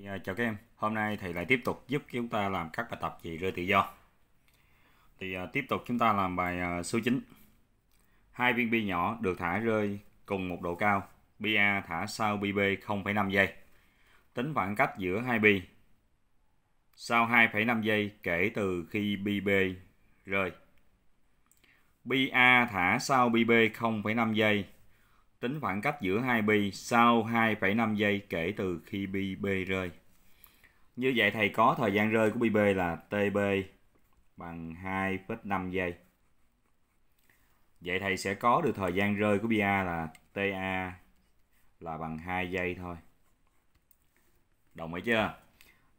À, chào các em, hôm nay thầy lại tiếp tục giúp chúng ta làm các bài tập về rơi tự do. Thì uh, tiếp tục chúng ta làm bài uh, số 9. Hai viên bi nhỏ được thả rơi cùng một độ cao. ba thả sau bi B 0,5 giây. Tính khoảng cách giữa hai bi. Sau 2,5 giây kể từ khi bi B rơi. ba thả sau bi B 0,5 giây Tính khoảng cách giữa hai bi sau 2,5 giây kể từ khi bi B rơi. Như vậy thầy có thời gian rơi của bi B là TB bằng 2,5 giây. Vậy thầy sẽ có được thời gian rơi của bi A là TA là bằng 2 giây thôi. Đồng ý chưa?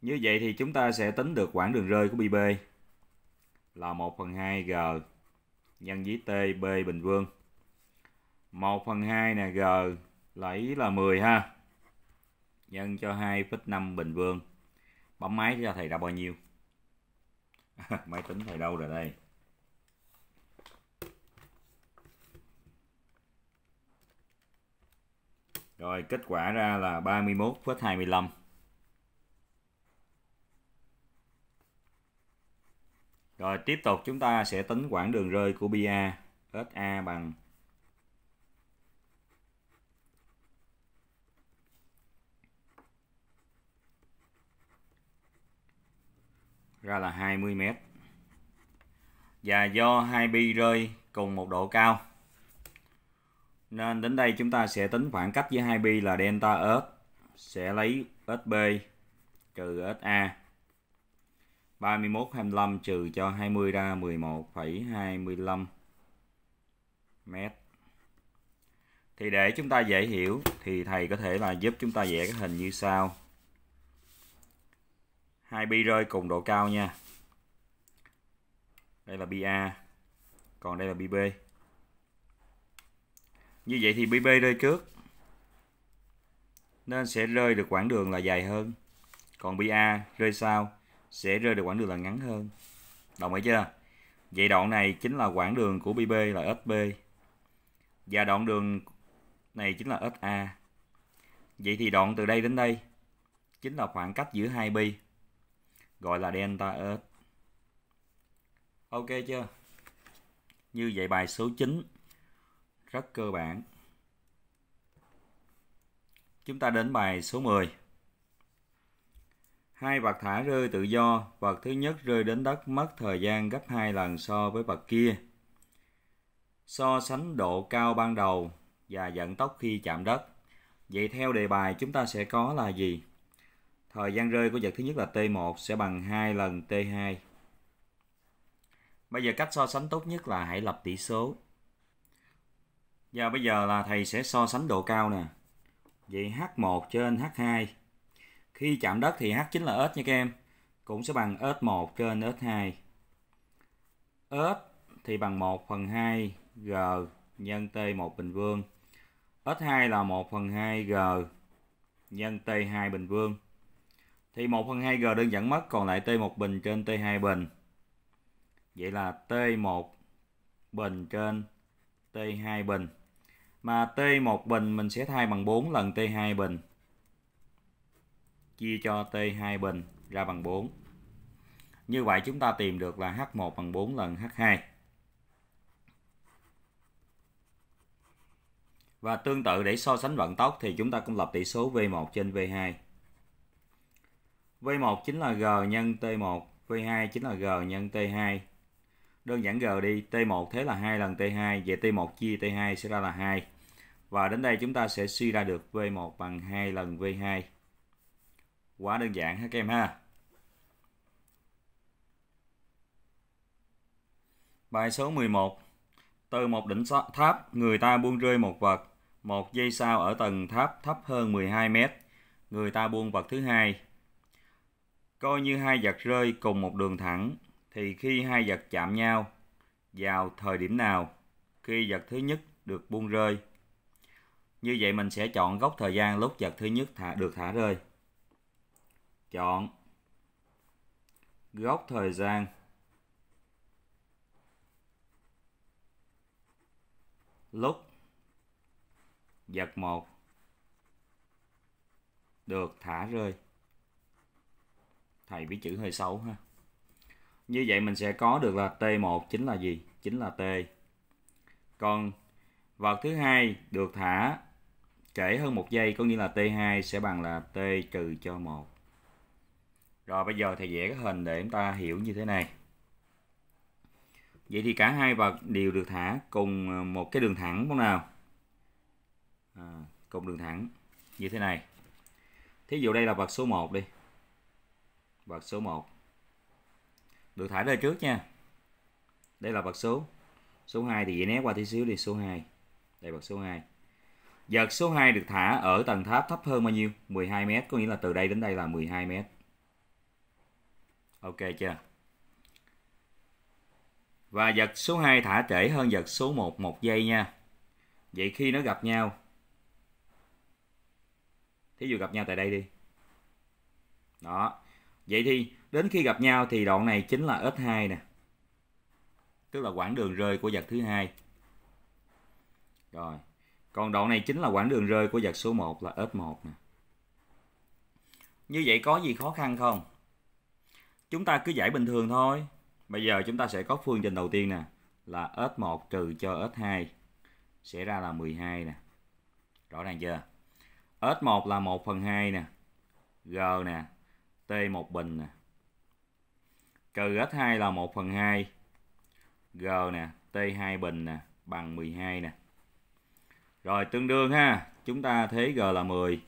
Như vậy thì chúng ta sẽ tính được quãng đường rơi của bi B là 1 phần 2 G nhân với TB bình vương 1 phần 2 nè G lấy là 10 ha nhân cho 2,5 bình phương bấm máy cho thầy ra bao nhiêu máy tính thầy đâu rồi đây rồi kết quả ra là 31,25 Rồi tiếp tục chúng ta sẽ tính quãng đường rơi của BA SA bằng ra là 20 mét Và do hai bi rơi cùng một độ cao nên đến đây chúng ta sẽ tính khoảng cách giữa hai bi là delta S sẽ lấy SB trừ SA 31 25 trừ cho 20 ra 11,25 mét Thì để chúng ta dễ hiểu thì thầy có thể là giúp chúng ta vẽ cái hình như sau hai bi rơi cùng độ cao nha đây là ba, còn đây là bb. như vậy thì bb rơi trước nên sẽ rơi được quãng đường là dài hơn còn ba rơi sau sẽ rơi được quãng đường là ngắn hơn đồng ý chưa vậy đoạn này chính là quãng đường của bb là sb, B và đoạn đường này chính là sa. vậy thì đoạn từ đây đến đây chính là khoảng cách giữa hai bi gọi là delta S. Ok chưa? Như vậy bài số 9 rất cơ bản. Chúng ta đến bài số 10. Hai vật thả rơi tự do, vật thứ nhất rơi đến đất mất thời gian gấp 2 lần so với vật kia. So sánh độ cao ban đầu và vận tốc khi chạm đất. Vậy theo đề bài chúng ta sẽ có là gì? Thời gian rơi của vật thứ nhất là T1 sẽ bằng 2 lần T2. Bây giờ cách so sánh tốt nhất là hãy lập tỷ số. Và bây giờ là thầy sẽ so sánh độ cao nè. Vậy H1 trên H2. Khi chạm đất thì H chính là ếch nha các em. Cũng sẽ bằng ếch 1 trên ếch 2. ếch thì bằng 1 phần 2 G nhân T1 bình vương. ếch 2 là 1 phần 2 G nhân T2 bình vương thì 1 phần 2G đơn giản mất còn lại T1 bình trên T2 bình. Vậy là T1 bình trên T2 bình. Mà T1 bình mình sẽ thay bằng 4 lần T2 bình. Chia cho T2 bình ra bằng 4. Như vậy chúng ta tìm được là H1 bằng 4 lần H2. Và tương tự để so sánh vận tốc thì chúng ta cũng lập tỷ số V1 trên V2. V1 chính là G nhân T1, V2 chính là G nhân T2. Đơn giản G đi, T1 thế là 2 lần T2, vậy T1 chia T2 sẽ ra là 2. Và đến đây chúng ta sẽ suy ra được V1 bằng 2 lần V2. Quá đơn giản ha các em ha. Bài số 11. Từ một đỉnh tháp, người ta buông rơi một vật. Một giây sau ở tầng tháp thấp hơn 12 mét. Người ta buông vật thứ hai Coi như hai vật rơi cùng một đường thẳng, thì khi hai vật chạm nhau, vào thời điểm nào, khi vật thứ nhất được buông rơi. Như vậy mình sẽ chọn gốc thời gian lúc vật thứ nhất thả được thả rơi. Chọn gốc thời gian lúc vật một được thả rơi thầy viết chữ hơi xấu ha như vậy mình sẽ có được là T1 chính là gì chính là T còn vật thứ hai được thả trễ hơn một giây có nghĩa là T2 sẽ bằng là T trừ cho 1 rồi bây giờ thầy vẽ cái hình để chúng ta hiểu như thế này vậy thì cả hai vật đều được thả cùng một cái đường thẳng không nào à, cùng đường thẳng như thế này thí dụ đây là vật số 1 đi vật số 1 được thả ra trước nha đây là vật số số 2 thì dễ né qua tí xíu đi số 2 đây vật số 2 vật số 2 được thả ở tầng tháp thấp hơn bao nhiêu 12 mét có nghĩa là từ đây đến đây là 12 mét ok chưa và vật số 2 thả trễ hơn vật số 1 1 giây nha vậy khi nó gặp nhau thí dụ gặp nhau tại đây đi đó Vậy thì đến khi gặp nhau thì đoạn này chính là S2 nè. Tức là quãng đường rơi của vật thứ hai. Rồi. Còn đoạn này chính là quãng đường rơi của vật số 1 là S1 nè. Như vậy có gì khó khăn không? Chúng ta cứ giải bình thường thôi. Bây giờ chúng ta sẽ có phương trình đầu tiên nè là S1 trừ cho S2 sẽ ra là 12 nè. Rõ ràng chưa? S1 là 1 phần 2 nè. G nè T một bình nè. Trừ S2 là 1 phần 2. G nè, T2 bình nè, bằng 12 nè. Rồi tương đương ha, chúng ta thế G là 10.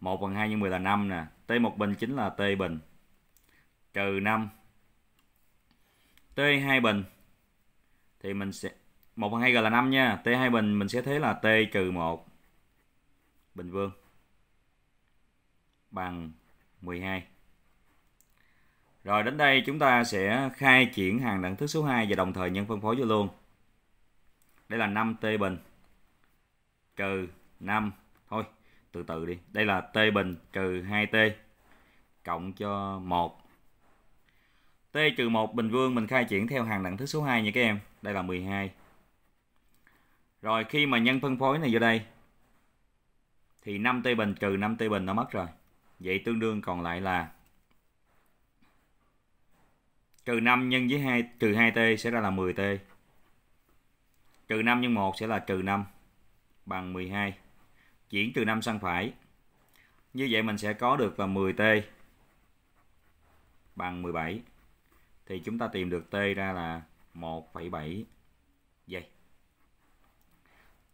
1 phần 2 nhân 10 là 5 nè. T1 bình chính là T bình. Trừ 5. T2 bình. Thì mình sẽ... 1 phần 2 G là 5 nha. T2 bình mình sẽ thế là T trừ 1. Bình vương. Bằng 12. Rồi đến đây chúng ta sẽ khai triển hàng đẳng thức số 2 và đồng thời nhân phân phối vô luôn. Đây là 5t bình trừ 5. Thôi, từ từ đi. Đây là t bình trừ 2t cộng cho 1. t trừ 1 bình vương mình khai triển theo hàng đẳng thức số 2 nha các em. Đây là 12. Rồi khi mà nhân phân phối này vô đây thì 5t bình trừ 5t bình nó mất rồi. Vậy tương đương còn lại là trừ 5 nhân với 2 trừ 2t sẽ ra là 10t trừ 5 nhân 1 sẽ là trừ 5 bằng 12 chuyển trừ 5 sang phải như vậy mình sẽ có được là 10t bằng 17 thì chúng ta tìm được t ra là 1,7 giây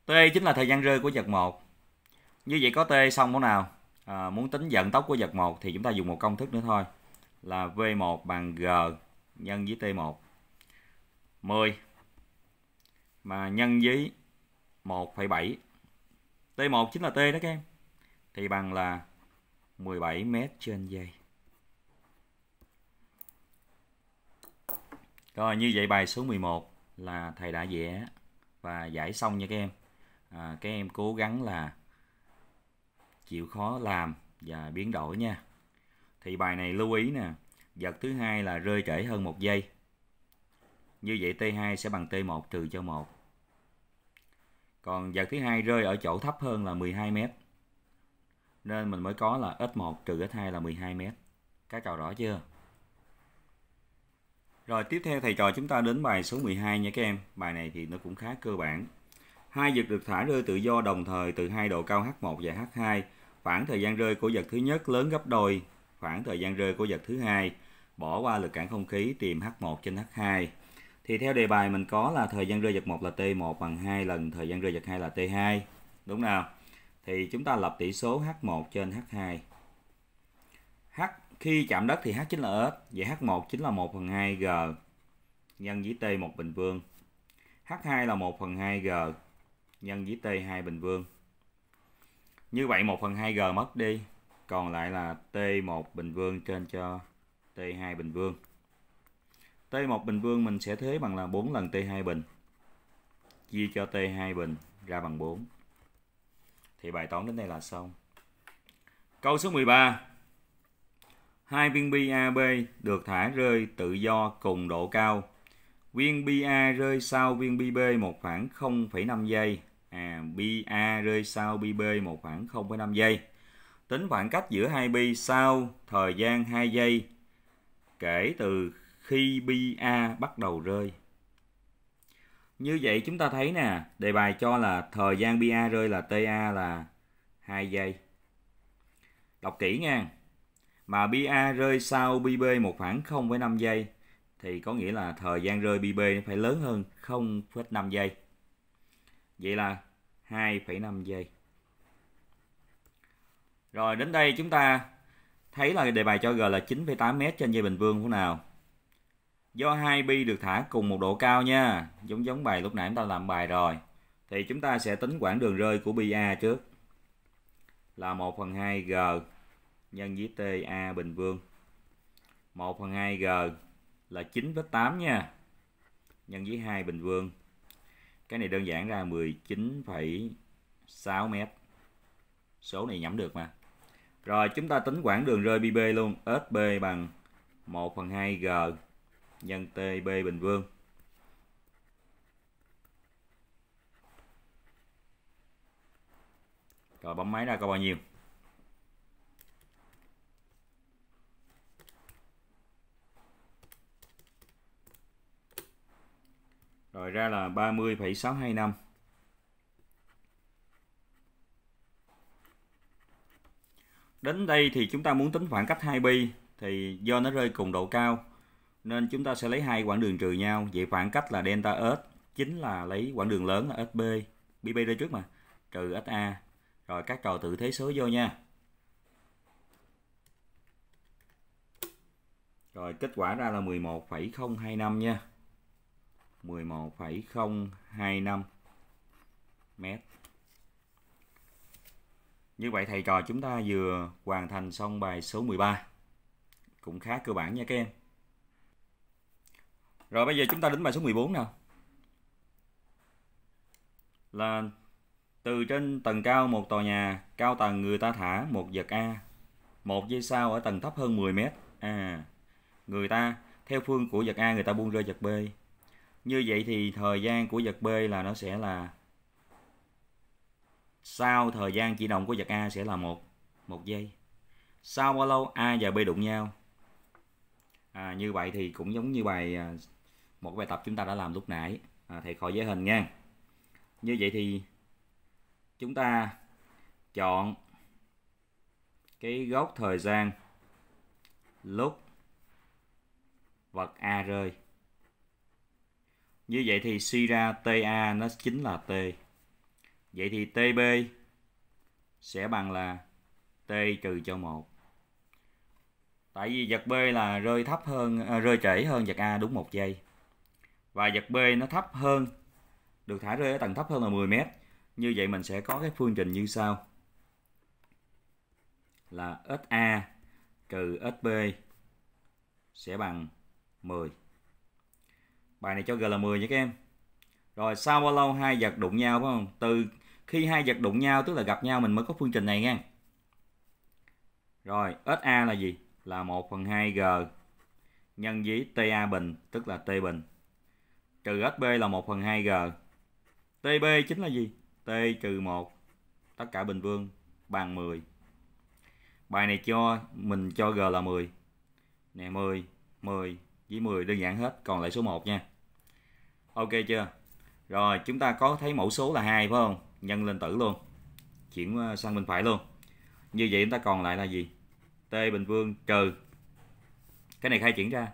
t chính là thời gian rơi của vật 1 như vậy có t xong mẫu nào à, muốn tính vận tốc của vật 1 thì chúng ta dùng một công thức nữa thôi là v1 bằng g nhân với T1 10 mà nhân với 1,7 T1 chính là T đó các em thì bằng là 17 mét trên giây Rồi như vậy bài số 11 là thầy đã vẽ và giải xong nha các em à, các em cố gắng là chịu khó làm và biến đổi nha thì bài này lưu ý nè vật thứ hai là rơi trễ hơn một giây. Như vậy T2 sẽ bằng T1 trừ cho 1. Còn vật thứ hai rơi ở chỗ thấp hơn là 12 m. Nên mình mới có là x1 trừ x2 là 12 m. Các trò rõ chưa? Rồi tiếp theo thầy trò chúng ta đến bài số 12 nha các em. Bài này thì nó cũng khá cơ bản. Hai vật được thả rơi tự do đồng thời từ hai độ cao h1 và h2. Khoảng thời gian rơi của vật thứ nhất lớn gấp đôi khoảng thời gian rơi của vật thứ hai bỏ qua lực cản không khí tìm H1 trên H2. Thì theo đề bài mình có là thời gian rơi giật 1 là T1 bằng 2 lần thời gian rơi giật 2 là T2. Đúng nào? Thì chúng ta lập tỷ số H1 trên H2. H khi chạm đất thì H chính là S, vậy H1 chính là 1 phần 2 G nhân với T1 bình phương. H2 là 1 phần 2 G nhân với T2 bình phương. Như vậy 1 phần 2G mất đi, còn lại là T1 bình phương trên cho T2 bình vương. T1 bình vương mình sẽ thế bằng là 4 lần T2 bình. Chia cho T2 bình ra bằng 4. Thì bài toán đến đây là xong. Câu số 13. Hai viên bi AB được thả rơi tự do cùng độ cao. Viên bi A rơi sau viên bi B một khoảng 0,5 giây. À, bi A rơi sau bi B một khoảng 0,5 giây. Tính khoảng cách giữa hai bi sau thời gian 2 giây kể từ khi BA bắt đầu rơi. Như vậy chúng ta thấy nè, đề bài cho là thời gian BA rơi là TA là 2 giây. Đọc kỹ nha. Mà BA rơi sau BB một khoảng 0,5 giây thì có nghĩa là thời gian rơi BB phải lớn hơn 0,5 giây. Vậy là 2,5 giây. Rồi đến đây chúng ta Thấy là đề bài cho G là 9,8m trên dây bình vương của nào? Do hai bi được thả cùng một độ cao nha, giống giống bài lúc nãy chúng ta làm bài rồi. Thì chúng ta sẽ tính quãng đường rơi của bi A trước. Là 1 phần 2 G nhân với TA bình vương. 1 phần 2 G là 9,8 nha, nhân với 2 bình vương. Cái này đơn giản ra 19,6 m Số này nhẩm được mà. Rồi chúng ta tính quãng đường rơi BB luôn. SB bằng 1 phần 2G nhân TB bình phương. Rồi bấm máy ra có bao nhiêu. Rồi ra là 30,625. Đến đây thì chúng ta muốn tính khoảng cách 2pi thì do nó rơi cùng độ cao nên chúng ta sẽ lấy hai quãng đường trừ nhau, vậy khoảng cách là delta S chính là lấy quãng đường lớn là SB, BB rơi trước mà, trừ SA. Rồi các trò tự thế số vô nha. Rồi kết quả ra là 11,025 nha. 11,025 mét. Như vậy thầy trò chúng ta vừa hoàn thành xong bài số 13. Cũng khá cơ bản nha các em. Rồi bây giờ chúng ta đến bài số 14 nào. Là từ trên tầng cao một tòa nhà, cao tầng người ta thả một vật A, một dây sao ở tầng thấp hơn 10 mét. À, người ta theo phương của vật A người ta buông rơi vật B. Như vậy thì thời gian của vật B là nó sẽ là sau thời gian chỉ động của vật A sẽ là một một giây sau bao lâu A và B đụng nhau à, như vậy thì cũng giống như bài à, một bài tập chúng ta đã làm lúc nãy à, thầy khỏi giới hình nha như vậy thì chúng ta chọn cái gốc thời gian lúc vật A rơi như vậy thì suy ra TA nó chính là T Vậy thì TB sẽ bằng là T trừ cho 1. Tại vì vật B là rơi thấp hơn à, rơi trễ hơn vật A đúng 1 giây. Và vật B nó thấp hơn được thả rơi ở tầng thấp hơn là 10 m. Như vậy mình sẽ có cái phương trình như sau. Là SA trừ SB sẽ bằng 10. Bài này cho G là 10 nha các em. Rồi sau bao lâu hai vật đụng nhau phải không? Từ khi hai vật đụng nhau tức là gặp nhau mình mới có phương trình này nha rồi SA là gì là 1 phần 2 G nhân với TA bình tức là T bình trừ SB là 1 phần 2 G TB chính là gì T trừ 1 tất cả bình phương bằng 10 bài này cho mình cho G là 10 nè 10 10 với 10 đơn giản hết còn lại số 1 nha ok chưa rồi chúng ta có thấy mẫu số là hai phải không nhân lên tử luôn chuyển sang bên phải luôn như vậy chúng ta còn lại là gì t bình phương trừ cái này khai chuyển ra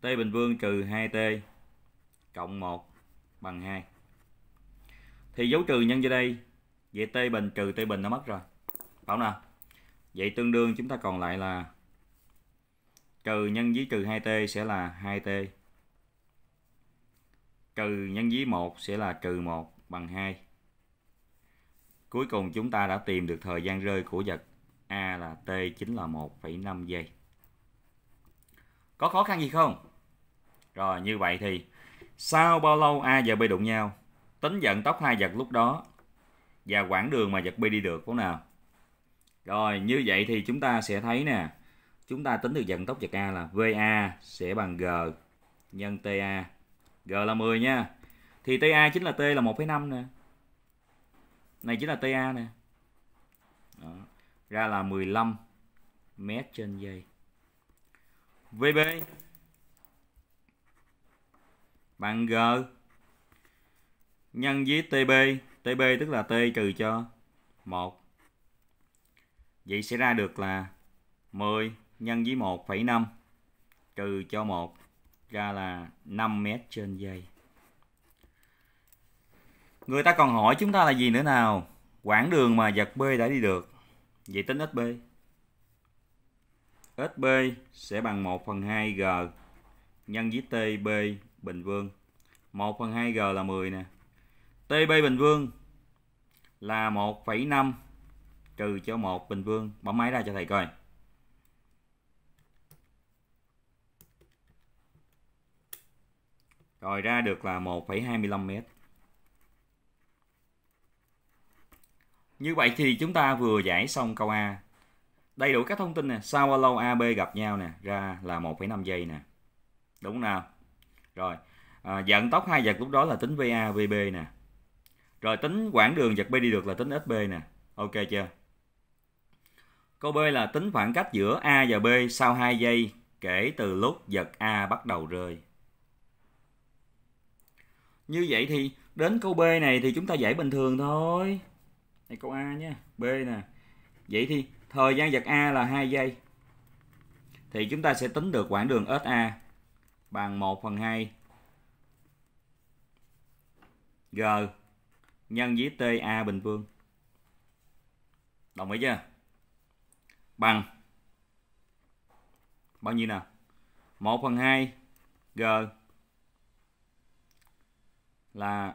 t bình phương trừ 2t cộng 1 bằng 2 thì dấu trừ nhân vô đây vậy t bình trừ t bình nó mất rồi bảo không nào vậy tương đương chúng ta còn lại là trừ nhân với trừ 2t sẽ là 2t trừ nhân với 1 sẽ là trừ 1 bằng 2 Cuối cùng chúng ta đã tìm được thời gian rơi của vật A là T chính là 1,5 giây. Có khó khăn gì không? Rồi như vậy thì sau bao lâu A và B đụng nhau? Tính vận tốc hai vật lúc đó và quãng đường mà vật B đi được không nào? Rồi như vậy thì chúng ta sẽ thấy nè. Chúng ta tính được vận tốc vật A là VA sẽ bằng G nhân TA. G là 10 nha. Thì TA chính là T là 1,5 nè này chính là TA nè Đó. ra là 15 mét trên giây VB bằng G nhân với TB TB tức là T trừ cho 1 vậy sẽ ra được là 10 nhân với 1,5 trừ cho 1 ra là 5 mét trên giây Người ta còn hỏi chúng ta là gì nữa nào? Quãng đường mà vật B đã đi được. Vậy tính SB. SB sẽ bằng 1 phần 2 G nhân với TB bình vương. 1 phần 2 G là 10 nè. TB bình vương là 1,5 trừ cho 1 bình vương. Bấm máy ra cho thầy coi. Rồi ra được là 1,25 mét. Như vậy thì chúng ta vừa giải xong câu A. Đầy đủ các thông tin nè, sao bao lâu AB gặp nhau nè, ra là 1,5 giây nè. Đúng không nào? Rồi, à, vận tốc hai vật lúc đó là tính VA, VB nè. Rồi tính quãng đường vật B đi được là tính SB nè. Ok chưa? Câu B là tính khoảng cách giữa A và B sau 2 giây kể từ lúc vật A bắt đầu rơi. Như vậy thì đến câu B này thì chúng ta giải bình thường thôi đây câu A nhé B nè vậy thì thời gian giật A là 2 giây thì chúng ta sẽ tính được quãng đường SA bằng 1 phần 2 G nhân với TA bình phương đồng ý chưa bằng bao nhiêu nè? 1 phần 2 G là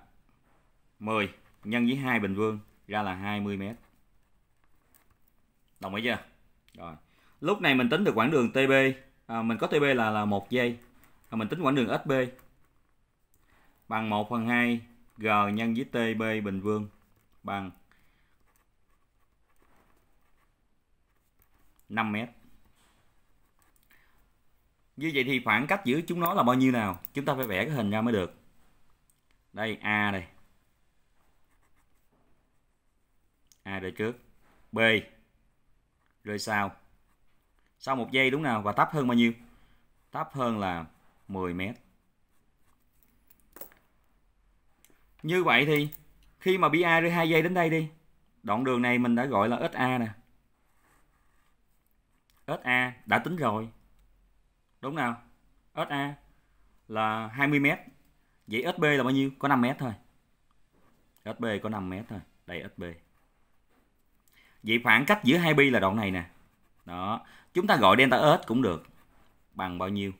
10 nhân với 2 bình phương ra là 20 m. Đồng ý chưa? Rồi. Lúc này mình tính được quãng đường TB, à, mình có TB là là 1 giây. À, mình tính quãng đường SB bằng 1 phần 2 G nhân với TB Bình Vương bằng 5 mét. Như vậy thì khoảng cách giữa chúng nó là bao nhiêu nào? Chúng ta phải vẽ cái hình ra mới được. Đây A đây, A rơi trước B rơi sau sau một giây đúng nào và thấp hơn bao nhiêu thấp hơn là 10 mét như vậy thì khi mà bi A rơi 2 giây đến đây đi đoạn đường này mình đã gọi là SA nè SA đã tính rồi đúng nào SA là 20 mét vậy SB là bao nhiêu có 5 mét thôi SB có 5 mét thôi đây SB vậy khoảng cách giữa hai pi là đoạn này nè đó chúng ta gọi delta s cũng được bằng bao nhiêu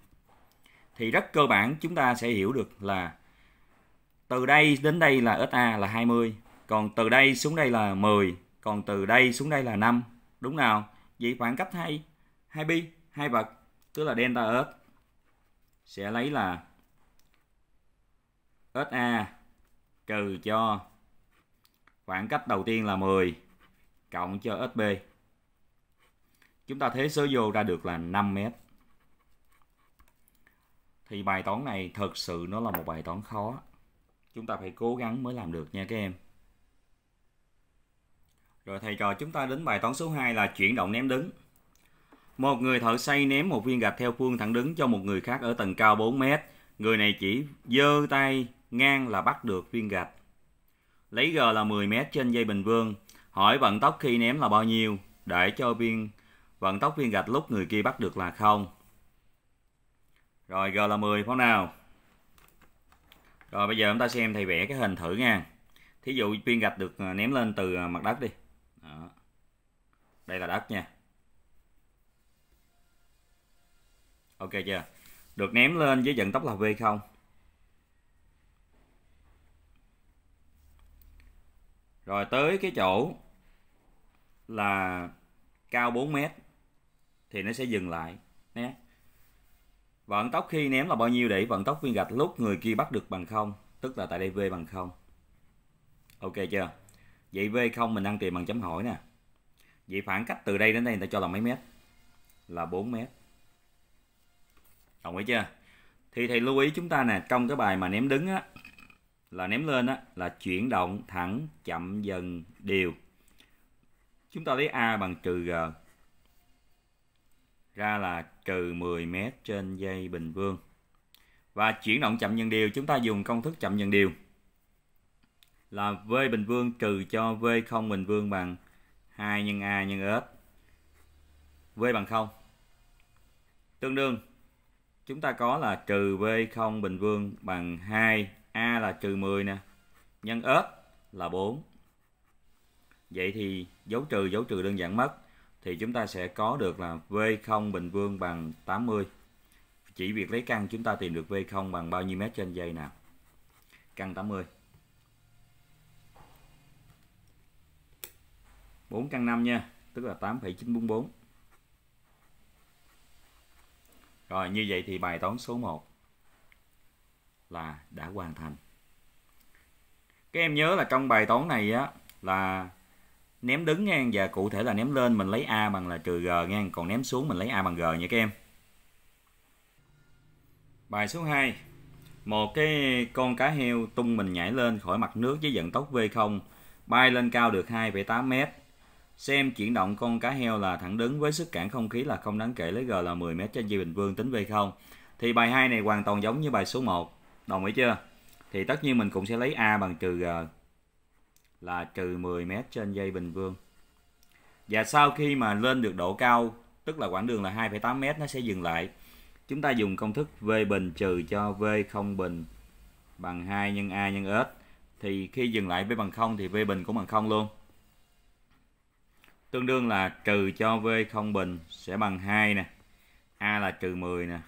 thì rất cơ bản chúng ta sẽ hiểu được là từ đây đến đây là SA là 20 còn từ đây xuống đây là 10 còn từ đây xuống đây là 5 đúng nào vậy khoảng cách hai hai pi hai vật tức là delta S sẽ lấy là SA trừ cho khoảng cách đầu tiên là 10 cộng cho SB. Chúng ta thế số vô ra được là 5 m Thì bài toán này thật sự nó là một bài toán khó. Chúng ta phải cố gắng mới làm được nha các em. Rồi thầy trò chúng ta đến bài toán số 2 là chuyển động ném đứng. Một người thợ xây ném một viên gạch theo phương thẳng đứng cho một người khác ở tầng cao 4 m Người này chỉ dơ tay ngang là bắt được viên gạch. Lấy G là 10 m trên dây bình vương. Hỏi vận tốc khi ném là bao nhiêu để cho viên vận tốc viên gạch lúc người kia bắt được là không. Rồi G là 10 pháo nào. Rồi bây giờ chúng ta xem thầy vẽ cái hình thử nha. Thí dụ viên gạch được à, ném lên từ à, mặt đất đi. Đó. Đây là đất nha. Ok chưa? Được ném lên với vận tốc là v không? Rồi tới cái chỗ là cao 4 mét thì nó sẽ dừng lại nhé. Vận tốc khi ném là bao nhiêu để vận tốc viên gạch lúc người kia bắt được bằng không, tức là tại đây V bằng không. Ok chưa? Vậy V không mình đang tìm bằng chấm hỏi nè. Vậy khoảng cách từ đây đến đây người ta cho là mấy mét? Là 4 mét. Đồng ý chưa? Thì thầy lưu ý chúng ta nè, trong cái bài mà ném đứng á là ném lên á, là chuyển động thẳng chậm dần đều. Chúng ta lấy A bằng trừ G. Ra là trừ 10 m trên dây bình phương. Và chuyển động chậm dần đều chúng ta dùng công thức chậm dần đều. Là V bình phương trừ cho v không bình phương bằng 2 nhân A nhân S. V bằng 0. Tương đương chúng ta có là trừ v không bình phương bằng 2 A là trừ 10 nè, nhân ớt là 4. Vậy thì dấu trừ dấu trừ đơn giản mất thì chúng ta sẽ có được là V0 bình phương bằng 80. Chỉ việc lấy căn chúng ta tìm được V0 bằng bao nhiêu mét trên giây nào? Căn 80. 4 căn 5 nha, tức là 8,944. Rồi như vậy thì bài toán số 1 là đã hoàn thành các em nhớ là trong bài toán này á là ném đứng ngang và cụ thể là ném lên mình lấy a bằng là trừ g ngang còn ném xuống mình lấy a bằng g nha các em bài số 2 một cái con cá heo tung mình nhảy lên khỏi mặt nước với vận tốc V0 bay lên cao được 2,8 m xem chuyển động con cá heo là thẳng đứng với sức cản không khí là không đáng kể lấy g là 10 m trên dây bình phương tính V0 thì bài 2 này hoàn toàn giống như bài số 1 đồng ý chưa thì tất nhiên mình cũng sẽ lấy a bằng trừ g là trừ 10 m trên dây bình phương và sau khi mà lên được độ cao tức là quãng đường là 2,8 m nó sẽ dừng lại chúng ta dùng công thức v bình trừ cho v không bình bằng 2 nhân a nhân s thì khi dừng lại v bằng 0 thì v bình cũng bằng 0 luôn tương đương là trừ cho v không bình sẽ bằng 2 nè a là trừ 10 nè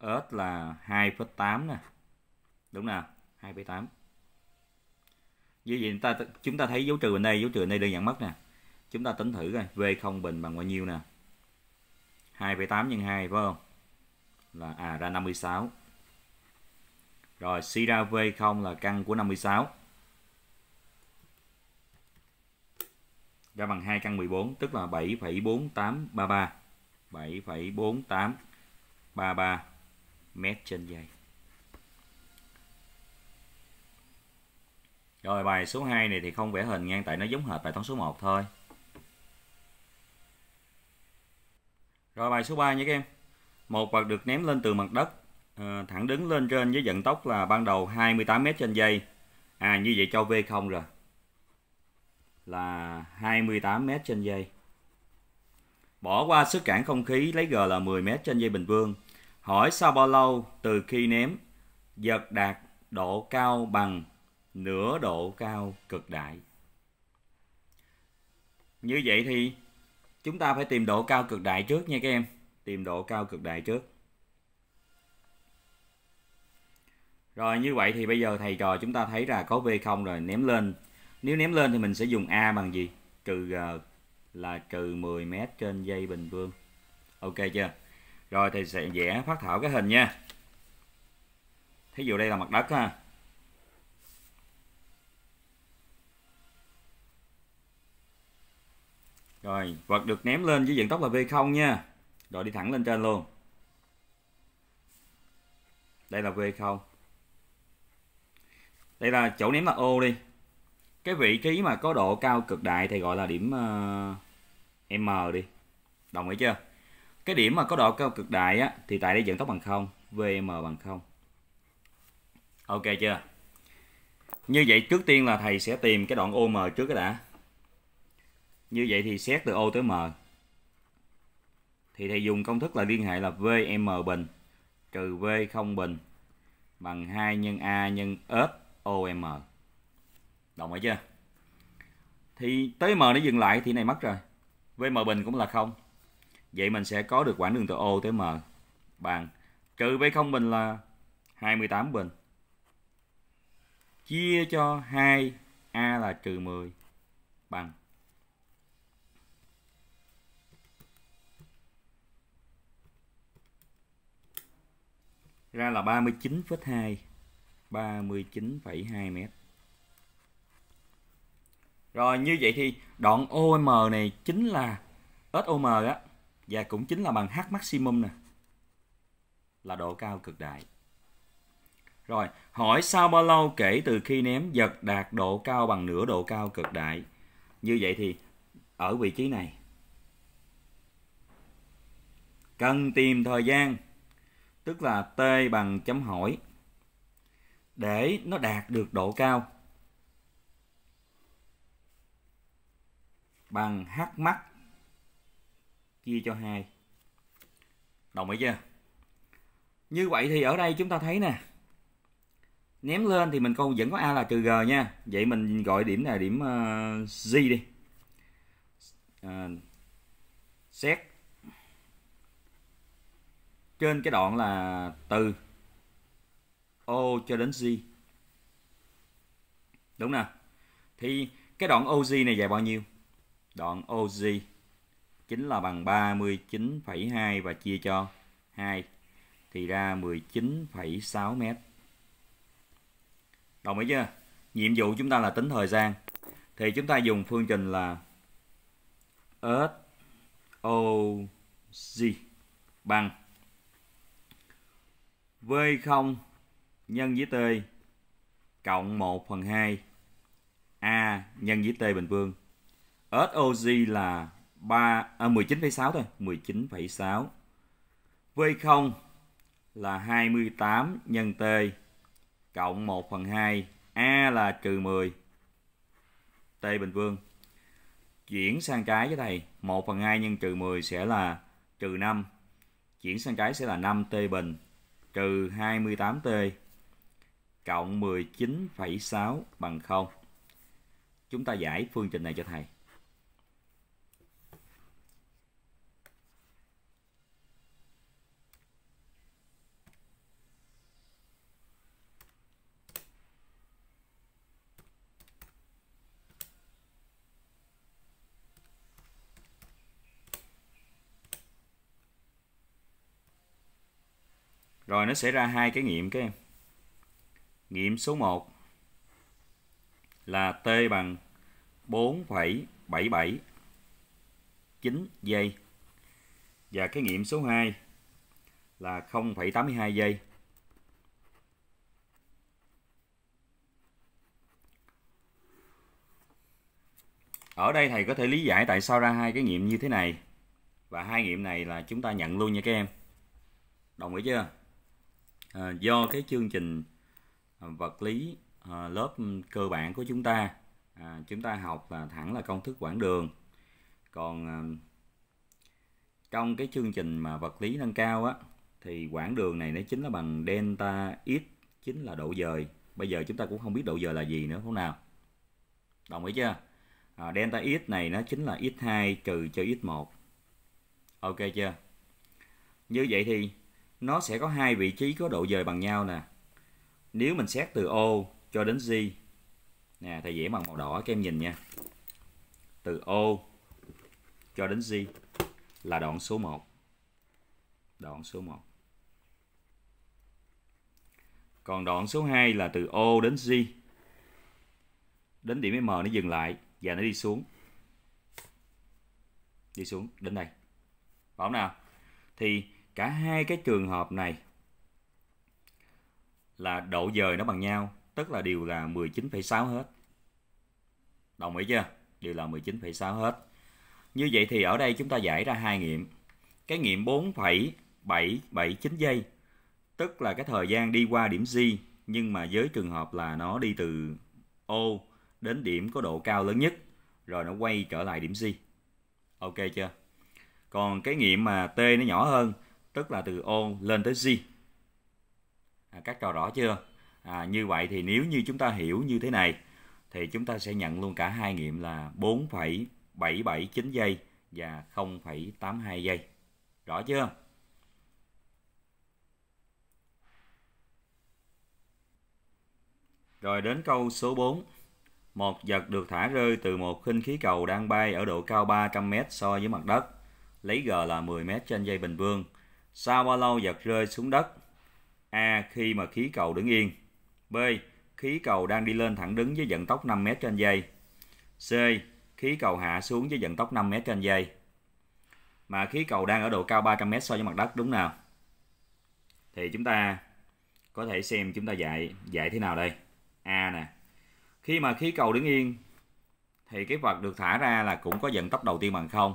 s là 2,8 nè đúng nào 2,8 như vậy chúng ta chúng ta thấy dấu trừ bên đây dấu trừ bên đây đơn giản mất nè chúng ta tính thử coi v không bình bằng bao nhiêu nè 2,8 nhân 2 phải không là à ra 56 rồi suy ra v không là căn của 56 ra bằng 2 căn 14 tức là 7,4833 7,4833 mét trên dây. Rồi bài số 2 này thì không vẽ hình ngang tại nó giống hệt bài toán số 1 thôi. Rồi bài số 3 nha các em. Một vật được ném lên từ mặt đất ờ, thẳng đứng lên trên với vận tốc là ban đầu 28 m trên giây. À như vậy cho V0 rồi. Là 28 m trên giây. Bỏ qua sức cản không khí lấy G là 10 m trên giây bình phương. Hỏi sau bao lâu từ khi ném vật đạt độ cao bằng nửa độ cao cực đại. Như vậy thì chúng ta phải tìm độ cao cực đại trước nha các em. Tìm độ cao cực đại trước. Rồi như vậy thì bây giờ thầy trò chúng ta thấy là có V0 rồi ném lên. Nếu ném lên thì mình sẽ dùng A bằng gì? Trừ là trừ 10 m trên dây bình phương. Ok chưa? Rồi thầy sẽ vẽ phát thảo cái hình nha. Thí dụ đây là mặt đất ha Rồi, vật được ném lên với vận tốc là V0 nha. Rồi đi thẳng lên trên luôn. Đây là V0. Đây là chỗ ném là O đi. Cái vị trí mà có độ cao cực đại thì gọi là điểm uh, M đi. Đồng ý chưa? Cái điểm mà có độ cao cực đại á, thì tại đây vận tốc bằng 0. VM bằng 0. Ok chưa? Như vậy trước tiên là thầy sẽ tìm cái đoạn OM trước cái đã. Như vậy thì xét từ O tới M. Thì thầy dùng công thức là liên hệ là VM bình trừ v không bình bằng 2 nhân A nhân S OM. Đồng ý chưa? Thì tới M nó dừng lại thì này mất rồi. VM bình cũng là không Vậy mình sẽ có được quãng đường từ O tới M bằng trừ v không bình là 28 bình. Chia cho 2 A là trừ 10 bằng ra là 39,2 39,2 mét rồi như vậy thì đoạn OM này chính là SOM á và cũng chính là bằng H maximum nè là độ cao cực đại. Rồi, hỏi sau bao lâu kể từ khi ném giật đạt độ cao bằng nửa độ cao cực đại? Như vậy thì ở vị trí này cần tìm thời gian tức là t bằng chấm hỏi để nó đạt được độ cao bằng h mắt chia cho 2. Đồng ý chưa? Như vậy thì ở đây chúng ta thấy nè. Ném lên thì mình còn vẫn có a là trừ g nha. Vậy mình gọi điểm này điểm uh, ờ, g đi. Uh, ờ, xét trên cái đoạn là từ O cho đến G đúng nè thì cái đoạn OG này dài bao nhiêu đoạn OG chính là bằng 39,2 và chia cho 2 thì ra 19,6 mét đồng ý chưa nhiệm vụ chúng ta là tính thời gian thì chúng ta dùng phương trình là SOG bằng V0 nhân với T cộng 1 phần 2 A nhân với T bình phương. SOG là 3 à, 19,6 thôi, 19,6. V0 là 28 nhân T cộng 1 phần 2. A là trừ 10. T bình phương. Chuyển sang trái với thầy. 1 phần 2 nhân trừ 10 sẽ là trừ 5. Chuyển sang trái sẽ là 5T bình trừ 28t cộng 19,6 bằng 0. Chúng ta giải phương trình này cho thầy. Rồi nó sẽ ra hai cái nghiệm các em. Nghiệm số 1 là t bằng 4,779 giây. Và cái nghiệm số 2 là 0,82 giây. Ở đây thầy có thể lý giải tại sao ra hai cái nghiệm như thế này. Và hai nghiệm này là chúng ta nhận luôn nha các em. Đồng ý chưa? À, do cái chương trình à, vật lý à, lớp cơ bản của chúng ta chúng ta học là thẳng là công thức quãng đường còn trong cái chương trình mà vật lý nâng cao á thì quãng đường này nó chính là bằng delta x chính là độ dời bây giờ chúng ta cũng không biết độ dời là gì nữa không nào đồng ý chưa à, delta x này nó chính là x2 trừ cho x1 ok chưa như vậy thì nó sẽ có hai vị trí có độ dời bằng nhau nè nếu mình xét từ O cho đến Z nè thầy vẽ bằng màu đỏ các em nhìn nha từ O cho đến Z là đoạn số 1 đoạn số 1 còn đoạn số 2 là từ O đến Z đến điểm M nó dừng lại và nó đi xuống đi xuống đến đây Bảo nào thì cả hai cái trường hợp này là độ dời nó bằng nhau tức là đều là 19,6 hết đồng ý chưa đều là 19,6 hết như vậy thì ở đây chúng ta giải ra hai nghiệm cái nghiệm 4,779 giây tức là cái thời gian đi qua điểm G nhưng mà với trường hợp là nó đi từ O đến điểm có độ cao lớn nhất rồi nó quay trở lại điểm G ok chưa còn cái nghiệm mà T nó nhỏ hơn tức là từ O lên tới Z. À, các trò rõ chưa? À, như vậy thì nếu như chúng ta hiểu như thế này thì chúng ta sẽ nhận luôn cả hai nghiệm là 4,779 giây và 0,82 giây. Rõ chưa? Rồi đến câu số 4. Một vật được thả rơi từ một khinh khí cầu đang bay ở độ cao 300m so với mặt đất, lấy G là 10m trên dây bình vương sau bao lâu vật rơi xuống đất? A. Khi mà khí cầu đứng yên. B. Khí cầu đang đi lên thẳng đứng với vận tốc 5 m trên giây. C. Khí cầu hạ xuống với vận tốc 5 m trên giây. Mà khí cầu đang ở độ cao 300 m so với mặt đất đúng nào? Thì chúng ta có thể xem chúng ta dạy dạy thế nào đây? A nè. Khi mà khí cầu đứng yên thì cái vật được thả ra là cũng có vận tốc đầu tiên bằng không.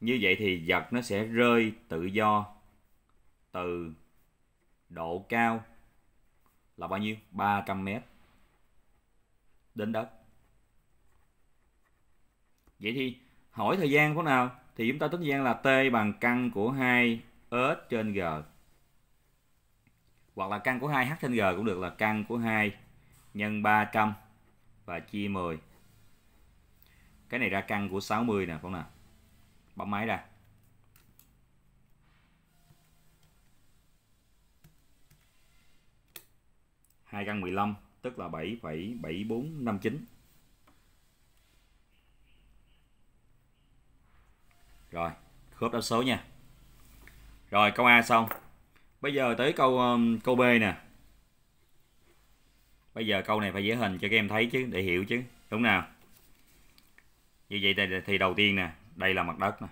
Như vậy thì vật nó sẽ rơi tự do từ độ cao là bao nhiêu 300 mét đến đất vậy thì hỏi thời gian của nào thì chúng ta tính thời gian là t bằng căn của 2 s trên g hoặc là căn của 2 h trên g cũng được là căn của 2 nhân 300 và chia 10 cái này ra căn của 60 nè con nào bấm máy ra 2 căn 15 tức là 7,7459 rồi khớp đáp số nha rồi câu A xong bây giờ tới câu um, câu B nè bây giờ câu này phải vẽ hình cho các em thấy chứ để hiểu chứ đúng nào như vậy thì, thì đầu tiên nè đây là mặt đất nè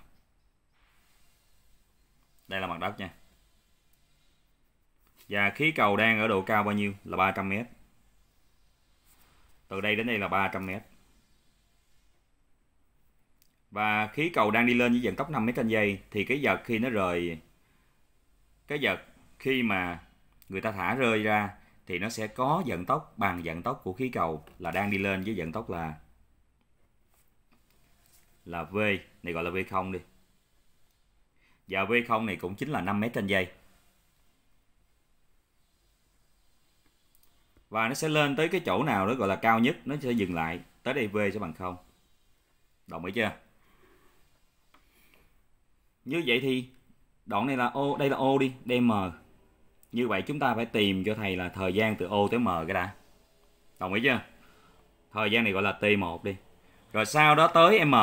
đây là mặt đất nha và khí cầu đang ở độ cao bao nhiêu là 300 m. Từ đây đến đây là 300 m. Và khí cầu đang đi lên với vận tốc 5 m trên giây thì cái vật khi nó rời cái vật khi mà người ta thả rơi ra thì nó sẽ có vận tốc bằng vận tốc của khí cầu là đang đi lên với vận tốc là là V này gọi là V0 đi. Và V0 này cũng chính là 5 m trên giây. và nó sẽ lên tới cái chỗ nào đó gọi là cao nhất nó sẽ dừng lại tới đây V sẽ bằng không đồng ý chưa như vậy thì đoạn này là ô đây là ô đi đây M như vậy chúng ta phải tìm cho thầy là thời gian từ ô tới M cái đã đồng ý chưa thời gian này gọi là T1 đi rồi sau đó tới M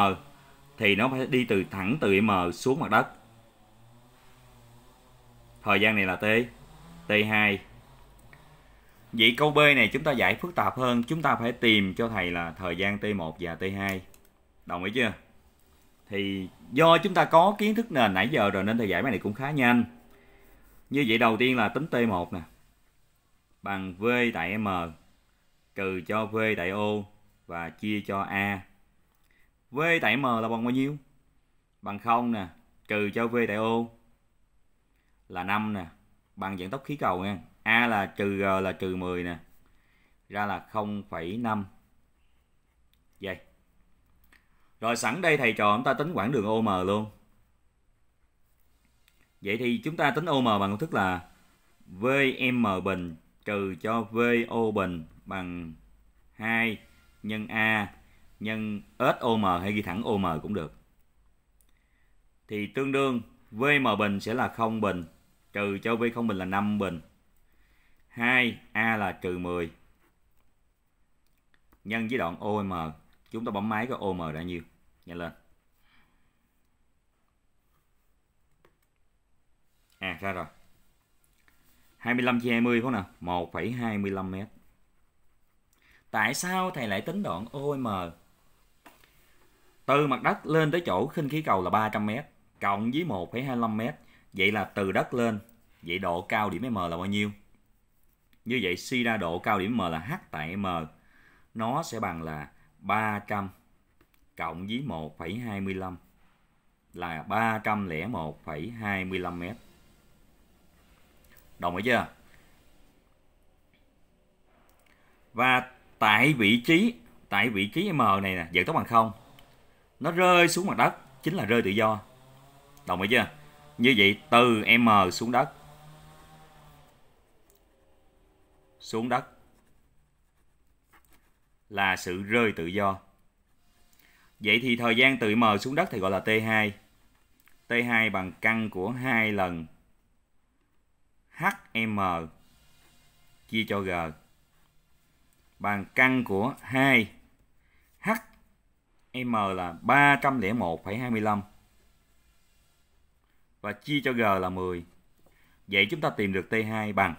thì nó phải đi từ thẳng từ M xuống mặt đất thời gian này là T T2 Vậy câu B này chúng ta giải phức tạp hơn, chúng ta phải tìm cho thầy là thời gian T1 và T2. Đồng ý chưa? Thì do chúng ta có kiến thức nền nãy giờ rồi nên thầy giải bài này cũng khá nhanh. Như vậy đầu tiên là tính T1 nè. Bằng V tại M trừ cho V tại O và chia cho A. V tại M là bằng bao nhiêu? Bằng 0 nè, trừ cho V tại O là 5 nè, bằng vận tốc khí cầu nha. A là trừ g là trừ 10 nè ra là 0,5 giây rồi sẵn đây thầy trò chúng ta tính quãng đường OM luôn vậy thì chúng ta tính OM bằng công thức là VM bình trừ cho VO bình bằng 2 nhân A nhân SOM hay ghi thẳng OM cũng được. Thì tương đương VM bình sẽ là 0 bình trừ cho V0 bình là 5 bình 2 A là trừ 10 nhân với đoạn OM chúng ta bấm máy có OM đã nhiêu nhanh lên à ra rồi 25 chia 20 phải không nè 1,25 mét tại sao thầy lại tính đoạn OM từ mặt đất lên tới chỗ khinh khí cầu là 300 mét cộng với 1,25 mét vậy là từ đất lên vậy độ cao điểm M là bao nhiêu như vậy suy ra độ cao điểm M là H tại M nó sẽ bằng là 300 cộng với 1,25 là 301,25 m. Đồng ý chưa? Và tại vị trí tại vị trí M này nè, vận tốc bằng không. Nó rơi xuống mặt đất chính là rơi tự do. Đồng ý chưa? Như vậy từ M xuống đất xuống đất là sự rơi tự do. Vậy thì thời gian tự m xuống đất thì gọi là T2. T2 bằng căn của hai lần HM chia cho G bằng căn của 2 HM là 301,25 và chia cho G là 10. Vậy chúng ta tìm được T2 bằng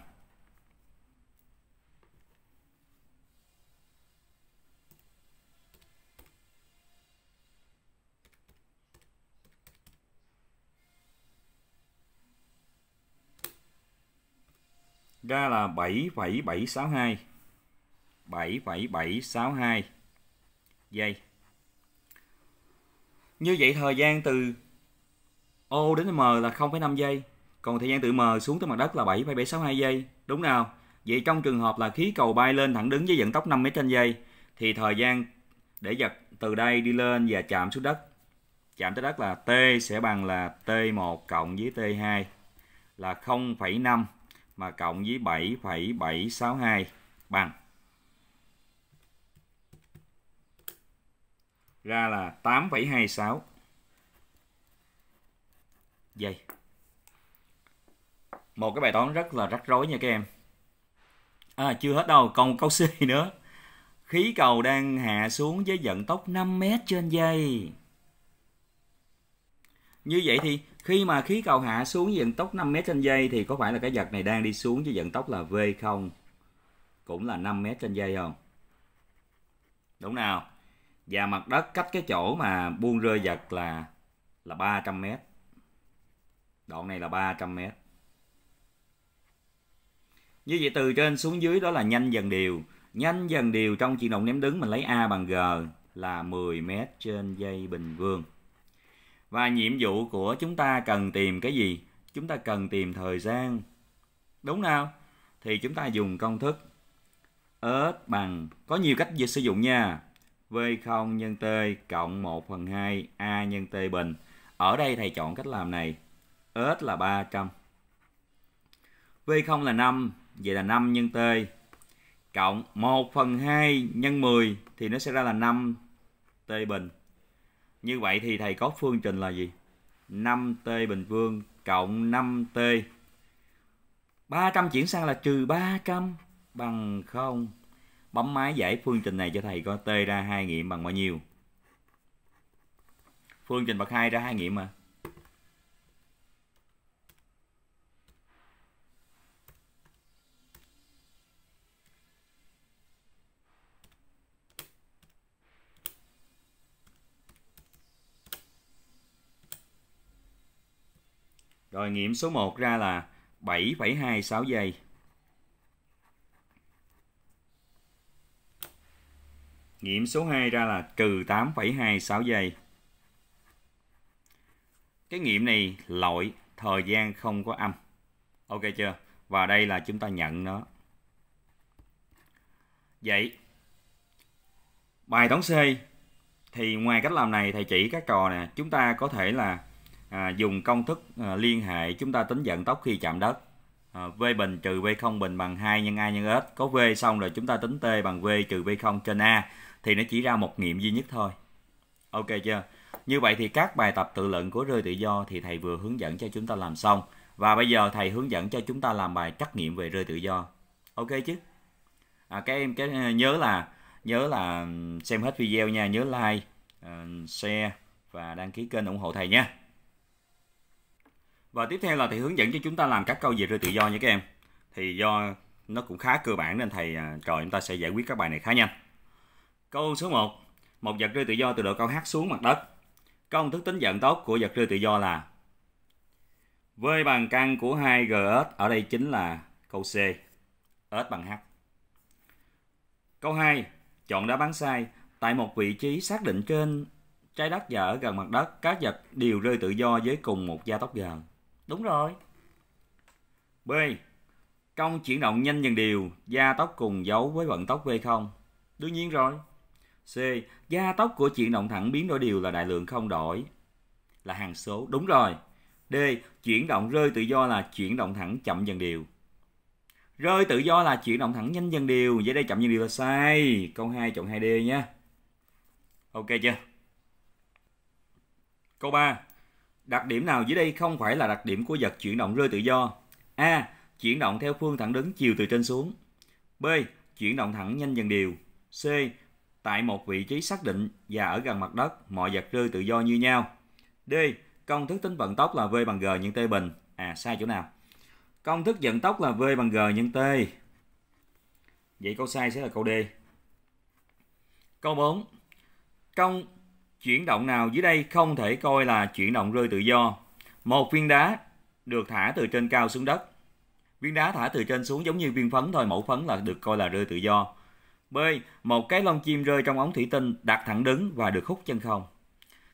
ra là 7,762 7,762 giây. Như vậy thời gian từ O đến M là 0,5 giây, còn thời gian từ M xuống tới mặt đất là 7,762 giây, đúng nào? Vậy trong trường hợp là khí cầu bay lên thẳng đứng với vận tốc 5 m trên giây thì thời gian để giật từ đây đi lên và chạm xuống đất chạm tới đất là T sẽ bằng là T1 cộng với T2 là 0,5 mà cộng với 7,762 bằng ra là 8,26 giây. Một cái bài toán rất là rắc rối nha các em. À, chưa hết đâu, còn câu C nữa. Khí cầu đang hạ xuống với vận tốc 5 m trên giây. Như vậy thì khi mà khí cầu hạ xuống với vận tốc 5 m trên giây thì có phải là cái vật này đang đi xuống với vận tốc là V0 cũng là 5 m trên giây không? Đúng nào? Và mặt đất cách cái chỗ mà buông rơi vật là là 300 m. Đoạn này là 300 m. Như vậy từ trên xuống dưới đó là nhanh dần đều, Nhanh dần đều trong chuyển động ném đứng mình lấy A bằng G là 10 m trên giây bình vương và nhiệm vụ của chúng ta cần tìm cái gì chúng ta cần tìm thời gian đúng nào thì chúng ta dùng công thức s bằng có nhiều cách để sử dụng nha v0 nhân t cộng 1 phần 2 a nhân t bình ở đây thầy chọn cách làm này s là 300 v0 là 5 vậy là 5 nhân t cộng 1 phần 2 nhân 10 thì nó sẽ ra là 5 t bình như vậy thì thầy có phương trình là gì? 5T bình phương cộng 5T. 300 chuyển sang là trừ 300 bằng 0. Bấm máy giải phương trình này cho thầy coi T ra 2 nghiệm bằng bao nhiêu? Phương trình bậc 2 ra 2 nghiệm mà. Rồi nghiệm số 1 ra là 7,26 giây. Nghiệm số 2 ra là trừ 8,26 giây. Cái nghiệm này loại thời gian không có âm. Ok chưa? Và đây là chúng ta nhận nó. Vậy, bài toán C thì ngoài cách làm này thầy chỉ các trò nè, chúng ta có thể là à, dùng công thức à, liên hệ chúng ta tính vận tốc khi chạm đất à, V bình trừ V0 bình bằng 2 nhân A nhân S có V xong rồi chúng ta tính T bằng V trừ V0 trên A thì nó chỉ ra một nghiệm duy nhất thôi ok chưa như vậy thì các bài tập tự luận của rơi tự do thì thầy vừa hướng dẫn cho chúng ta làm xong và bây giờ thầy hướng dẫn cho chúng ta làm bài trắc nghiệm về rơi tự do ok chứ à, các em cái à, nhớ là nhớ là ừ, xem hết video nha nhớ like ừ, share và đăng ký kênh ủng hộ thầy nha và tiếp theo là thầy hướng dẫn cho chúng ta làm các câu về rơi tự do nha các em. Thì do nó cũng khá cơ bản nên thầy à, rồi chúng ta sẽ giải quyết các bài này khá nhanh. Câu số 1. Một vật rơi tự do từ độ cao h xuống mặt đất. Công thức tính vận tốc của vật rơi tự do là V bằng căn của 2GS ở đây chính là câu C. S bằng H. Câu 2. Chọn đáp án sai. Tại một vị trí xác định trên trái đất và ở gần mặt đất, các vật đều rơi tự do với cùng một gia tốc gần Đúng rồi. B. Công chuyển động nhanh dần đều, gia tốc cùng dấu với vận tốc V0. Đương nhiên rồi. C. Gia tốc của chuyển động thẳng biến đổi đều là đại lượng không đổi. Là hàng số. Đúng rồi. D. Chuyển động rơi tự do là chuyển động thẳng chậm dần đều. Rơi tự do là chuyển động thẳng nhanh dần đều. Vậy đây chậm dần đều là sai. Câu 2 chọn 2D nha. Ok chưa? Câu 3. Đặc điểm nào dưới đây không phải là đặc điểm của vật chuyển động rơi tự do? A. Chuyển động theo phương thẳng đứng chiều từ trên xuống. B. Chuyển động thẳng nhanh dần đều. C. Tại một vị trí xác định và ở gần mặt đất, mọi vật rơi tự do như nhau. D. Công thức tính vận tốc là V bằng G nhân T bình. À, sai chỗ nào? Công thức vận tốc là V bằng G nhân T. Vậy câu sai sẽ là câu D. Câu 4. Công Chuyển động nào dưới đây không thể coi là chuyển động rơi tự do. Một viên đá được thả từ trên cao xuống đất. Viên đá thả từ trên xuống giống như viên phấn thôi, mẫu phấn là được coi là rơi tự do. B. Một cái lông chim rơi trong ống thủy tinh đặt thẳng đứng và được hút chân không.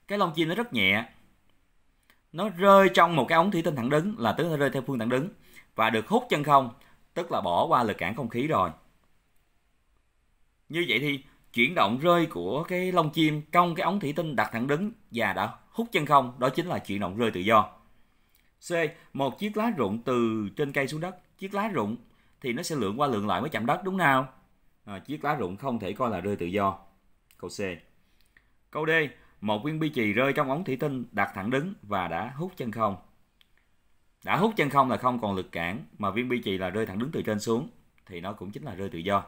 Cái lông chim nó rất nhẹ. Nó rơi trong một cái ống thủy tinh thẳng đứng là tức là rơi theo phương thẳng đứng và được hút chân không, tức là bỏ qua lực cản không khí rồi. Như vậy thì chuyển động rơi của cái lông chim trong cái ống thủy tinh đặt thẳng đứng và đã hút chân không, đó chính là chuyển động rơi tự do. C. Một chiếc lá rụng từ trên cây xuống đất. Chiếc lá rụng thì nó sẽ lượn qua lượn lại mới chạm đất đúng nào? À, chiếc lá rụng không thể coi là rơi tự do. Câu C. Câu D. Một viên bi trì rơi trong ống thủy tinh đặt thẳng đứng và đã hút chân không. Đã hút chân không là không còn lực cản mà viên bi trì là rơi thẳng đứng từ trên xuống thì nó cũng chính là rơi tự do.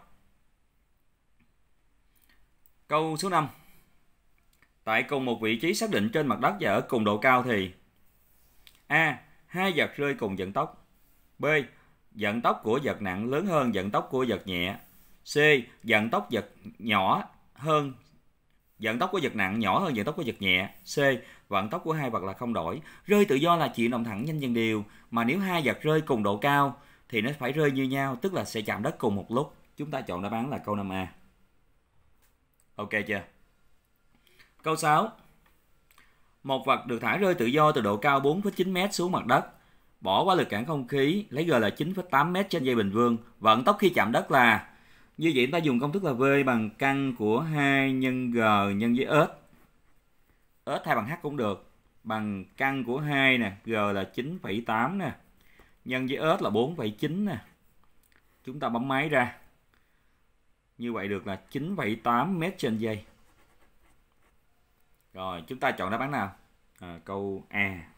Câu số 5. Tại cùng một vị trí xác định trên mặt đất và ở cùng độ cao thì A. Hai vật rơi cùng vận tốc. B. Vận tốc của vật nặng lớn hơn vận tốc của vật nhẹ. C. Vận tốc vật nhỏ hơn vận tốc của vật nặng nhỏ hơn vận tốc của vật nhẹ. C. Vận tốc của hai vật là không đổi. Rơi tự do là chuyển động thẳng nhanh dần đều, mà nếu hai vật rơi cùng độ cao thì nó phải rơi như nhau, tức là sẽ chạm đất cùng một lúc. Chúng ta chọn đáp án là câu 5A. Ok chưa? Câu 6. Một vật được thả rơi tự do từ độ cao 4,9m xuống mặt đất, bỏ qua lực cản không khí, lấy G là 9,8m trên dây bình vương, vận tốc khi chạm đất là như vậy ta dùng công thức là V bằng căn của 2 nhân G nhân với ớt. ớt thay bằng H cũng được. Bằng căn của 2 nè, G là 9,8 nè. Nhân với ớt là 4,9 nè. Chúng ta bấm máy ra. Như vậy được là 9,8 mét trên giây. Rồi, chúng ta chọn đáp án nào? À, câu A.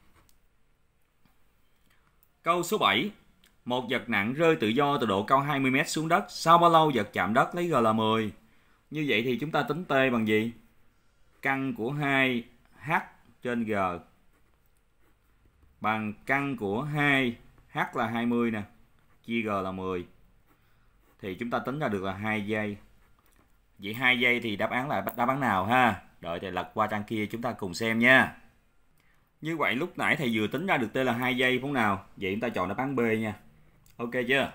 Câu số 7. Một vật nặng rơi tự do từ độ cao 20 mét xuống đất. Sau bao lâu vật chạm đất lấy G là 10? Như vậy thì chúng ta tính T bằng gì? Căn của 2 H trên G bằng căn của 2 H là 20 nè, chia G là 10 thì chúng ta tính ra được là hai giây vậy hai giây thì đáp án là đáp án nào ha đợi thầy lật qua trang kia chúng ta cùng xem nha như vậy lúc nãy thầy vừa tính ra được t là hai giây phút nào vậy chúng ta chọn đáp án B nha ok chưa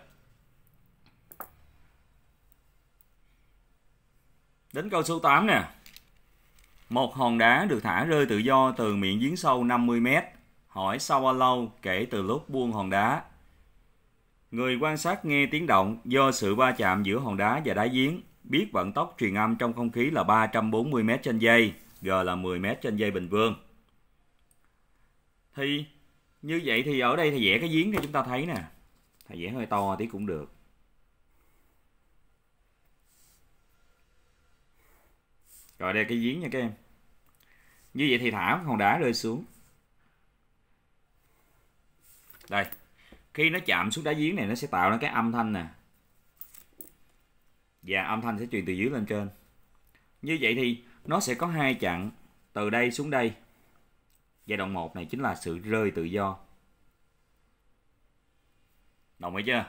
Đến câu số 8 nè. Một hòn đá được thả rơi tự do từ miệng giếng sâu 50 mét Hỏi sau bao lâu kể từ lúc buông hòn đá? Người quan sát nghe tiếng động do sự va chạm giữa hòn đá và đá giếng, biết vận tốc truyền âm trong không khí là 340 m trên giây, G là 10 m trên giây bình phương. Thì như vậy thì ở đây thầy vẽ cái giếng cho chúng ta thấy nè. Thầy vẽ hơi to tí cũng được. Rồi đây cái giếng nha các em. Như vậy thì thả hòn đá rơi xuống. Đây, khi nó chạm xuống đá giếng này nó sẽ tạo ra cái âm thanh nè và âm thanh sẽ truyền từ dưới lên trên như vậy thì nó sẽ có hai chặng từ đây xuống đây giai đoạn 1 này chính là sự rơi tự do đồng ý chưa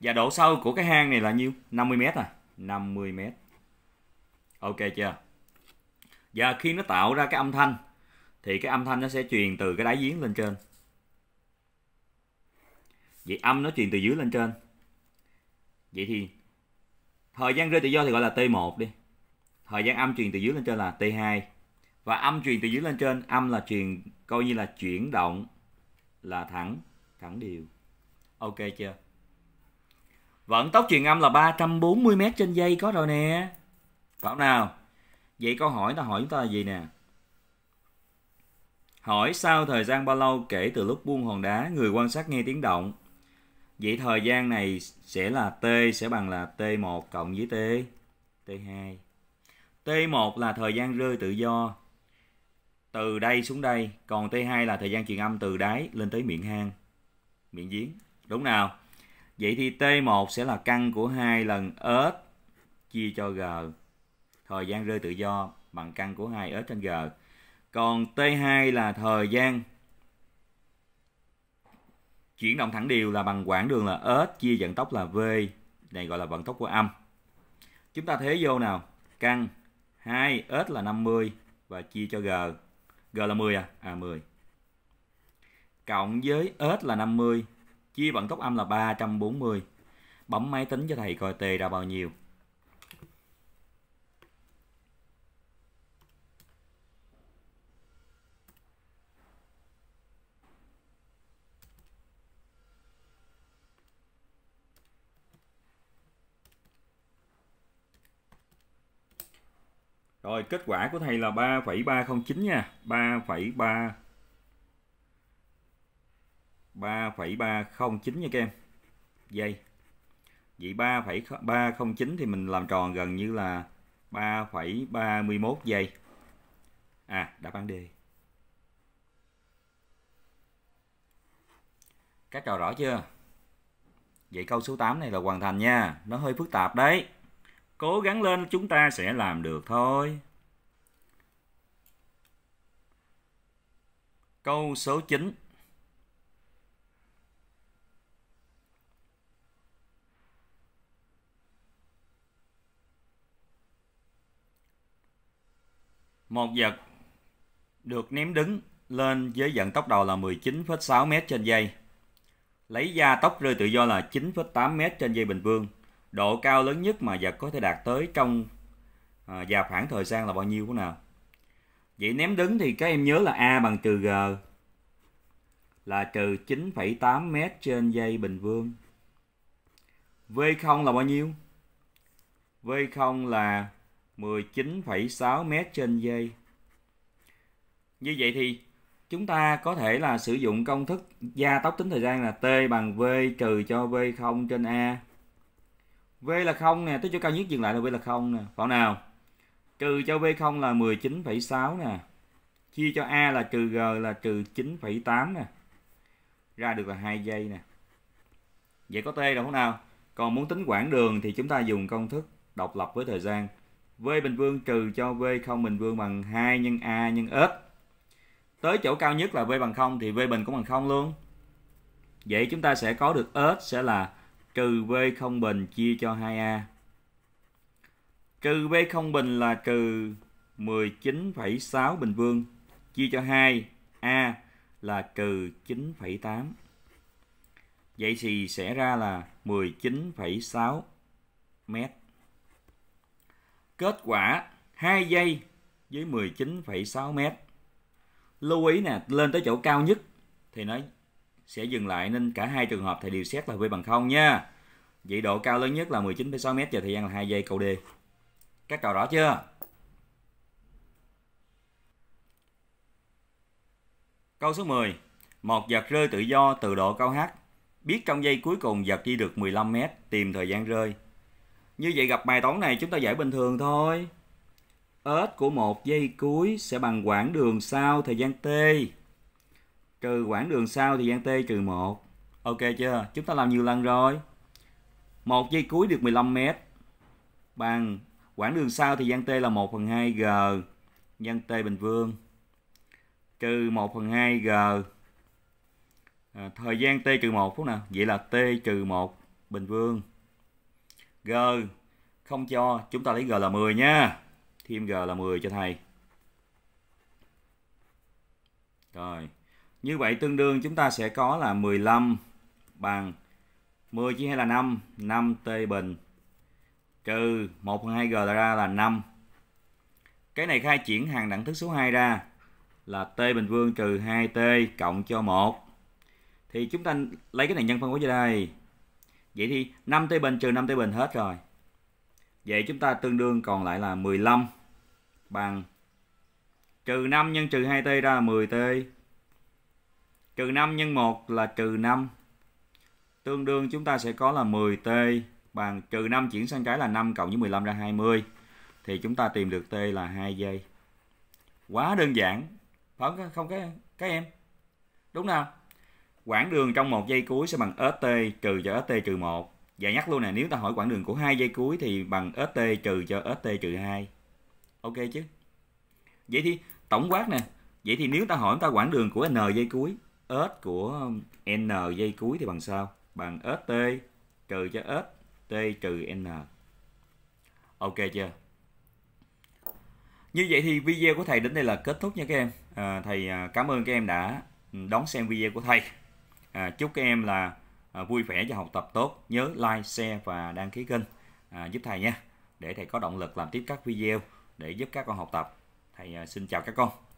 và độ sâu của cái hang này là nhiêu 50m à 50 mét ok chưa và khi nó tạo ra cái âm thanh thì cái âm thanh nó sẽ truyền từ cái đáy giếng lên trên vậy âm nó truyền từ dưới lên trên vậy thì thời gian rơi tự do thì gọi là t1 đi thời gian âm truyền từ dưới lên trên là t2 và âm truyền từ dưới lên trên âm là truyền coi như là chuyển động là thẳng thẳng đều ok chưa vận tốc truyền âm là 340 m trên giây có rồi nè phải nào vậy câu hỏi ta hỏi chúng ta là gì nè hỏi sau thời gian bao lâu kể từ lúc buông hòn đá người quan sát nghe tiếng động Vậy thời gian này sẽ là t sẽ bằng là t1 cộng với t t2. T1 là thời gian rơi tự do từ đây xuống đây, còn T2 là thời gian truyền âm từ đáy lên tới miệng hang, miệng giếng, đúng nào? Vậy thì T1 sẽ là căn của hai lần S chia cho G. Thời gian rơi tự do bằng căn của hai S trên G. Còn T2 là thời gian chuyển động thẳng đều là bằng quãng đường là S chia vận tốc là V này gọi là vận tốc của âm chúng ta thế vô nào căn 2 S là 50 và chia cho G G là 10 à à 10 cộng với S là 50 chia vận tốc âm là 340 bấm máy tính cho thầy coi T ra bao nhiêu Rồi kết quả của thầy là 3,309 nha. 3,3 3,309 nha các em. Giây. Vậy 3,309 thì mình làm tròn gần như là 3,31 giây. À, đáp án D. Các trò rõ chưa? Vậy câu số 8 này là hoàn thành nha. Nó hơi phức tạp đấy. Cố gắng lên chúng ta sẽ làm được thôi. Câu số 9 Một vật được ném đứng lên với vận tốc đầu là 19,6 m trên giây. Lấy ra tốc rơi tự do là 9,8 m trên giây bình phương độ cao lớn nhất mà vật có thể đạt tới trong à, và khoảng thời gian là bao nhiêu của nào vậy ném đứng thì các em nhớ là a bằng trừ g là trừ 9,8 m trên dây bình phương V0 là bao nhiêu V0 là 19,6 m trên giây. Như vậy thì chúng ta có thể là sử dụng công thức gia tốc tính thời gian là t bằng v trừ cho v0 trên a V là không nè, tới chỗ cao nhất dừng lại là V là không nè. Vào nào? Trừ cho V0 là 19,6 nè. Chia cho A là trừ G là trừ 9,8 nè. Ra được là 2 giây nè. Vậy có T đâu không nào? Còn muốn tính quãng đường thì chúng ta dùng công thức độc lập với thời gian. V bình vương trừ cho V0 bình vương bằng 2 nhân A nhân S. Tới chỗ cao nhất là V bằng 0 thì V bình cũng bằng 0 luôn. Vậy chúng ta sẽ có được S sẽ là trừ v không bình chia cho 2a. Trừ v không bình là trừ 19,6 bình phương chia cho 2 a là trừ 9,8. Vậy thì sẽ ra là 19,6 mét. Kết quả 2 giây với 19,6 mét. Lưu ý nè, lên tới chỗ cao nhất thì nó sẽ dừng lại nên cả hai trường hợp thì đều xét là V bằng 0 nha. Vậy độ cao lớn nhất là 19,6m và thời gian là 2 giây câu D. Các cậu rõ chưa? Câu số 10. Một vật rơi tự do từ độ cao H. Biết trong giây cuối cùng vật đi được 15m, tìm thời gian rơi. Như vậy gặp bài toán này chúng ta giải bình thường thôi. s của một giây cuối sẽ bằng quãng đường sau thời gian T trừ quãng đường sau thì gian t trừ 1. Ok chưa? Chúng ta làm nhiều lần rồi. Một dây cuối được 15 m bằng quãng đường sau thì gian t là 1 phần 2 g nhân t bình phương trừ 1 phần 2 g à, thời gian t trừ 1 phút nè vậy là t trừ 1 bình phương g không cho chúng ta lấy g là 10 nha thêm g là 10 cho thầy rồi như vậy tương đương chúng ta sẽ có là 15 bằng 10 chia 2 là 5, 5t bình trừ 1 phần 2g ra là 5. Cái này khai triển hàng đẳng thức số 2 ra là t bình phương trừ 2t cộng cho 1. Thì chúng ta lấy cái này nhân phân quá ra đây. Vậy thì 5t bình trừ 5t bình hết rồi. Vậy chúng ta tương đương còn lại là 15 bằng trừ 5 nhân trừ 2t ra là 10t Trừ 5 nhân 1 là trừ 5. Tương đương chúng ta sẽ có là 10t bằng trừ 5 chuyển sang trái là 5 cộng với 15 ra 20. Thì chúng ta tìm được t là 2 giây. Quá đơn giản. không, không cái các em? Đúng không? Quãng đường trong một giây cuối sẽ bằng st trừ cho st trừ 1. Và nhắc luôn nè, nếu ta hỏi quãng đường của hai giây cuối thì bằng st trừ cho st trừ 2. Ok chứ? Vậy thì tổng quát nè, vậy thì nếu ta hỏi ta quãng đường của n giây cuối ếch của n dây cuối thì bằng sao? Bằng ếch trừ cho ếch t trừ n. Ok chưa? Như vậy thì video của thầy đến đây là kết thúc nha các em. À, thầy à, cảm ơn các em đã đón xem video của thầy. À, chúc các em là à, vui vẻ và học tập tốt. Nhớ like, share và đăng ký kênh à, giúp thầy nha. Để thầy có động lực làm tiếp các video để giúp các con học tập. Thầy à, xin chào các con.